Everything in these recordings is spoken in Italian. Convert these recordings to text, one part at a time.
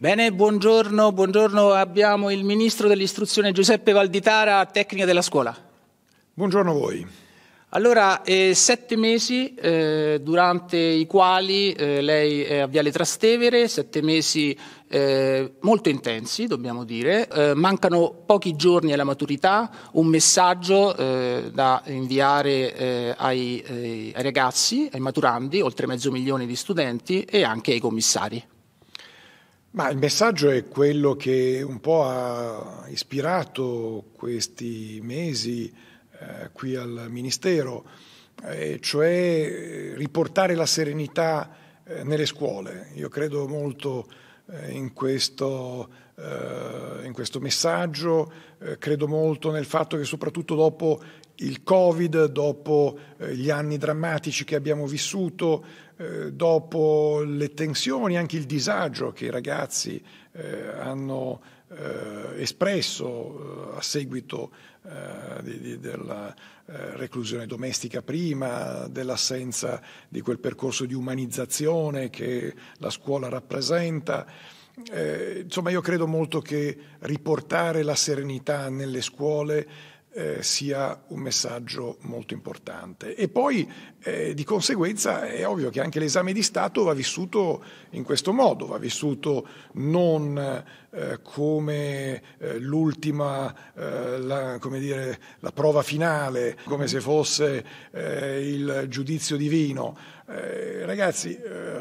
Bene, buongiorno, buongiorno. Abbiamo il Ministro dell'Istruzione Giuseppe Valditara, tecnica della scuola. Buongiorno a voi. Allora, eh, sette mesi eh, durante i quali eh, lei è a Viale Trastevere, sette mesi eh, molto intensi, dobbiamo dire. Eh, mancano pochi giorni alla maturità, un messaggio eh, da inviare ai, ai ragazzi, ai maturandi, oltre mezzo milione di studenti e anche ai commissari. Ma il messaggio è quello che un po' ha ispirato questi mesi eh, qui al Ministero, eh, cioè riportare la serenità eh, nelle scuole. Io credo molto eh, in questo, eh, in questo messaggio, eh, credo molto nel fatto che soprattutto dopo il Covid, dopo eh, gli anni drammatici che abbiamo vissuto, eh, dopo le tensioni, anche il disagio che i ragazzi eh, hanno espresso a seguito della reclusione domestica prima, dell'assenza di quel percorso di umanizzazione che la scuola rappresenta. insomma, io credo molto che riportare la serenità nelle scuole eh, sia un messaggio molto importante. E poi eh, di conseguenza è ovvio che anche l'esame di Stato va vissuto in questo modo, va vissuto non eh, come eh, l'ultima, eh, la, come dire, la prova finale, come se fosse eh, il giudizio divino. ragazzi,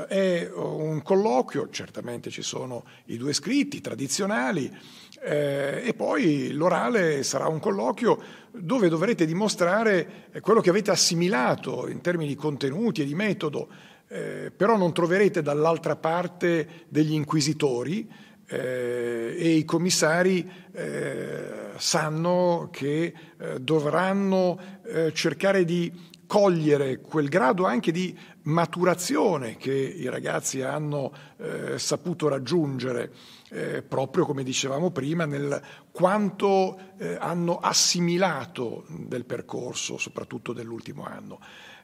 è un colloquio, certamente ci sono i due scritti tradizionali eh, e poi l'orale sarà un colloquio dove dovrete dimostrare eh, quello che avete assimilato in termini di contenuti e di metodo, eh, però non troverete dall'altra parte degli inquisitori eh, e i commissari eh, sanno che eh, dovranno cercare di cogliere quel grado anche di maturazione che i ragazzi hanno eh, saputo raggiungere, eh, proprio come dicevamo prima, nel quanto eh, hanno assimilato del percorso, soprattutto dell'ultimo anno.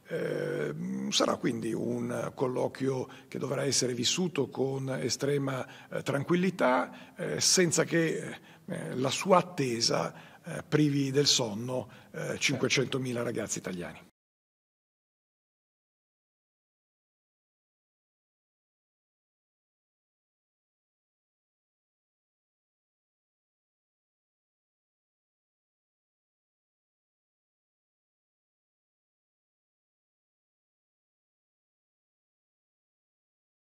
Eh, sarà quindi un colloquio che dovrà essere vissuto con estrema eh, tranquillità, eh, senza che la sua attesa privi del sonno 500.000 certo. ragazzi italiani.